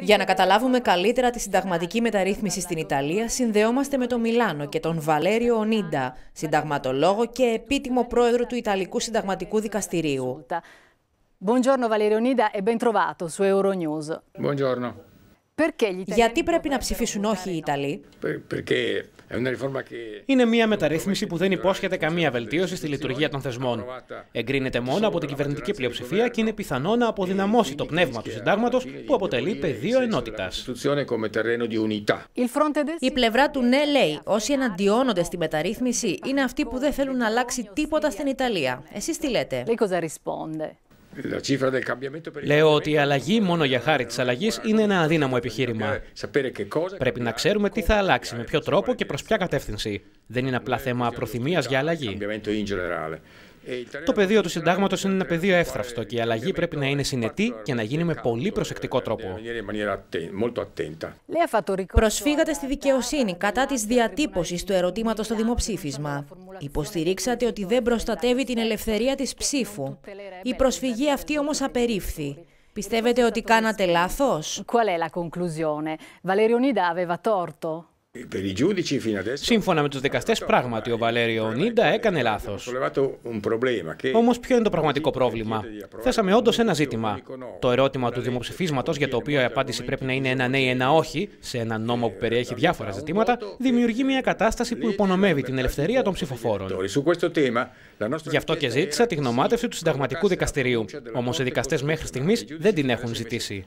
Για να καταλάβουμε καλύτερα τη συνταγματική μεταρρύθμιση στην Ιταλία, συνδεόμαστε με τον Μιλάνο και τον Βαλέριο Ονίντα, συνταγματολόγο και επίτιμο πρόεδρο του Ιταλικού Συνταγματικού Δικαστηρίου. Buongiorno Valerio e su Γιατί πρέπει να ψηφίσουν όχι οι Ιταλοί? Perché είναι μια μεταρρύθμιση που δεν υπόσχεται καμία βελτίωση στη λειτουργία των θεσμών. Εγκρίνεται μόνο από την κυβερνητική πλειοψηφία και είναι πιθανό να αποδυναμώσει το πνεύμα του συντάγματος που αποτελεί πεδίο ενότητας. Η πλευρά του ναι λέει: Όσοι εναντιώνονται στη μεταρρύθμιση είναι αυτοί που δεν θέλουν να αλλάξει τίποτα στην Ιταλία. Εσείς τι λέτε. Λέω ότι η αλλαγή μόνο για χάρη της αλλαγής είναι ένα αδύναμο επιχείρημα. Πρέπει να ξέρουμε τι θα αλλάξει, με ποιο τρόπο και προς ποια κατεύθυνση. Δεν είναι απλά θέμα προθυμίας για αλλαγή. Ε, Το πεδίο του συντάγματος είναι ένα πεδίο εύθραυστο και η αλλαγή πρέπει να είναι συνετή και να γίνει με πολύ προσεκτικό τρόπο. Προσφύγατε στη δικαιοσύνη κατά της διατύπωσης του ερωτήματος στο δημοψήφισμα. Υποστηρίξατε ότι δεν προστατεύει την ελευθερία της ψήφου. Η προσφυγή αυτή όμως απερίφθη. Πιστεύετε ότι κάνατε λάθος? Qual è la conclusione? aveva torto? Σύμφωνα με τους δικαστές, πράγματι ο Βαλέριο Νίντα έκανε λάθος. Όμως, ποιο είναι το πραγματικό πρόβλημα. Θέσαμε όντως ένα ζήτημα. Το ερώτημα του δημοψηφίσματος, για το οποίο η απάντηση πρέπει να είναι ένα ναι ή ένα όχι, σε ένα νόμο που ε, περιέχει διάφορα ζητήματα, δημιουργεί μια κατάσταση που υπονομεύει την ελευθερία των ψηφοφόρων. Γι' αυτό και ζήτησα τη γνωμάτευση του συνταγματικού δικαστηρίου. Όμως οι δικαστές μέχρι στιγμής e δεν την έχουν ζητήσει.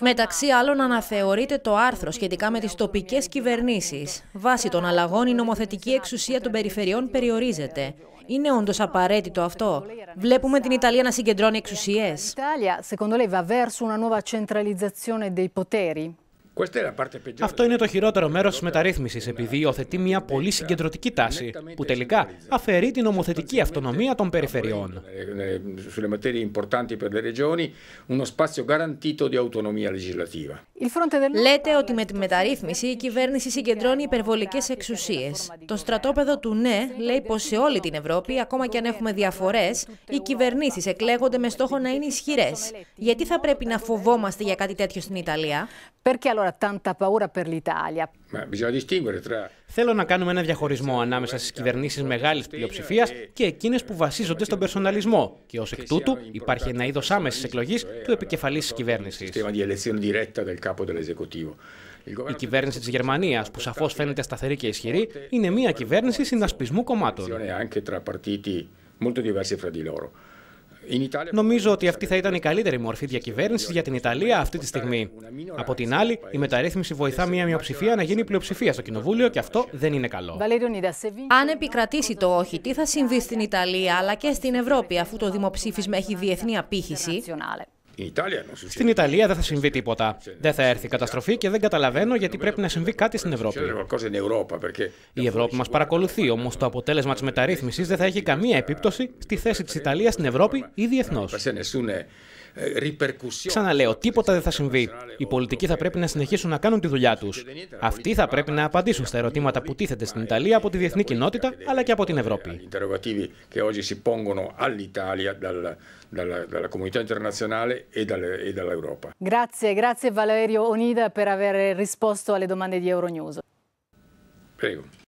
Μεταξύ άλλων αναθεωρείται το άρθρο σχετικά με τις τοπικές κυβερνήσεις. Βάσει των αλλαγών η νομοθετική εξουσία των περιφερειών περιορίζεται. Είναι όντως απαραίτητο αυτό. Βλέπουμε την Ιταλία να συγκεντρώνει εξουσίες. Η Ιταλία, secondo lei, va verso una nuova dei poteri. Αυτό είναι το χειρότερο μέρος της μεταρρύθμισης, επειδή υιοθετεί μια πολύ συγκεντρωτική τάση, που τελικά αφαιρεί την ομοθετική αυτονομία των περιφερειών. Λέτε ότι με τη μεταρρύθμιση η κυβέρνηση συγκεντρώνει υπερβολικές εξουσίες. Το στρατόπεδο του ΝΕ ναι λέει πως σε όλη την Ευρώπη, ακόμα και αν έχουμε διαφορές, οι κυβερνήσεις εκλέγονται με στόχο να είναι ισχυρές. Γιατί θα πρέπει να φοβόμαστε για κάτι τέτοιο στην Ιταλία. Perché allora tanta paura per l'Italia? Θέλω να κάνουμε ένα διαχωρισμό ανάμεσα στις κυβερνήσεις μεγάλης πλειοψηφίας και εκείνες που βασίζονται στον περσοναλισμό. Και ως εκ τούτου υπάρχει ένα είδος άμεσης εκλογής του επικεφαλής της κυβέρνησης. Η κυβέρνηση της Γερμανίας, που σαφώς φαίνεται σταθερή και ισχυρή, είναι μια κυβέρνηση συνασπισμού κομμάτων. Νομίζω ότι αυτή θα ήταν η καλύτερη μορφή διακυβέρνησης για την Ιταλία αυτή τη στιγμή. Από την άλλη, η μεταρρύθμιση βοηθά μια μειοψηφία να γίνει πλειοψηφία στο Κοινοβούλιο και αυτό δεν είναι καλό. Αν επικρατήσει το όχι, τι θα συμβεί στην Ιταλία αλλά και στην Ευρώπη, αφού το δημοψήφισμα έχει διεθνή απήχηση στην Ιταλία δεν θα συμβεί τίποτα. Δεν θα έρθει η καταστροφή και δεν καταλαβαίνω γιατί πρέπει να συμβεί κάτι στην Ευρώπη. Η Ευρώπη μας παρακολουθεί, όμως το αποτέλεσμα της μεταρρύθμισης δεν θα έχει καμία επίπτωση στη θέση της Ιταλίας στην Ευρώπη ή διεθνώς. Ξαναλέω, τίποτα δεν θα συμβεί. Οι πολιτικοί θα πρέπει να συνεχίσουν να κάνουν τη δουλειά τους. Αυτοί θα πρέπει να απαντήσουν στα ερωτήματα που τίθεται στην Ιταλία από τη διεθνή κοινότητα αλλά και από την Ευρώπη. E e grazie, grazie Valerio Onida per aver risposto alle domande di Euronews. Prego.